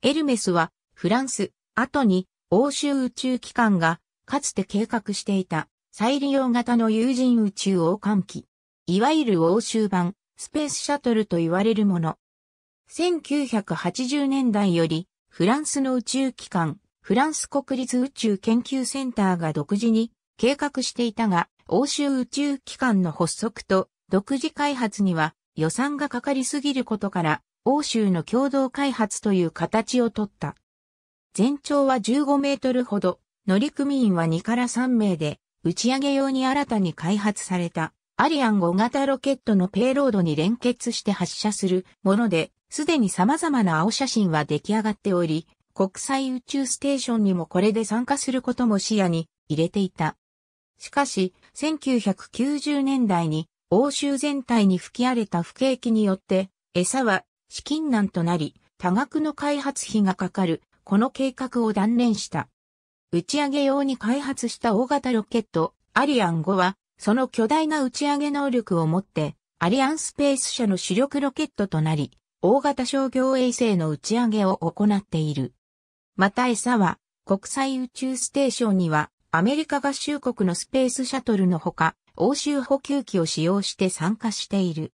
エルメスは、フランス、後に、欧州宇宙機関が、かつて計画していた、再利用型の有人宇宙王冠機。いわゆる欧州版、スペースシャトルと言われるもの。1980年代より、フランスの宇宙機関、フランス国立宇宙研究センターが独自に計画していたが、欧州宇宙機関の発足と独自開発には予算がかかりすぎることから欧州の共同開発という形をとった。全長は15メートルほど、乗組員は2から3名で、打ち上げ用に新たに開発された、アリアン5型ロケットのペイロードに連結して発射するもので、すでに様々な青写真は出来上がっており、国際宇宙ステーションにもこれで参加することも視野に入れていた。しかし、1990年代に欧州全体に吹き荒れた不景気によって、餌は資金難となり、多額の開発費がかかる、この計画を断念した。打ち上げ用に開発した大型ロケット、アリアン5は、その巨大な打ち上げ能力を持って、アリアンスペース社の主力ロケットとなり、大型商業衛星の打ち上げを行っている。また餌は、国際宇宙ステーションには、アメリカ合衆国のスペースシャトルのほか、欧州補給機を使用して参加している。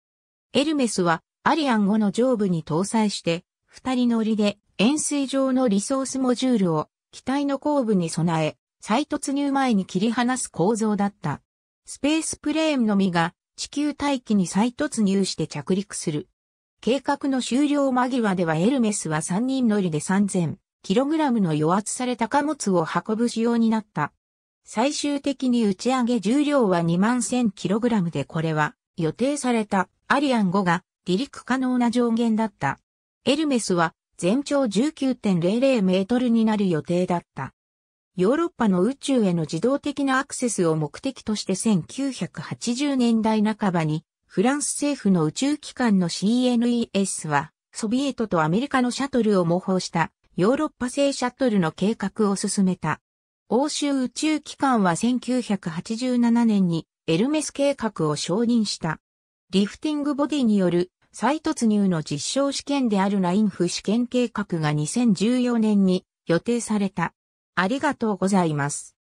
エルメスは、アリアン5の上部に搭載して、二人乗りで円錐状のリソースモジュールを機体の後部に備え、再突入前に切り離す構造だった。スペースプレーンのみが地球大気に再突入して着陸する。計画の終了間際ではエルメスは3人乗りで 3000kg の予圧された貨物を運ぶ仕様になった。最終的に打ち上げ重量は2万 1000kg でこれは予定されたアリアン5が離陸可能な上限だった。エルメスは全長19.00メートルになる予定だった。ヨーロッパの宇宙への自動的なアクセスを目的として1980年代半ばにフランス政府の宇宙機関の CNES はソビエトとアメリカのシャトルを模倣したヨーロッパ製シャトルの計画を進めた。欧州宇宙機関は1987年にエルメス計画を承認した。リフティングボディによる再突入の実証試験であるラインフ試験計画が2014年に予定された。ありがとうございます。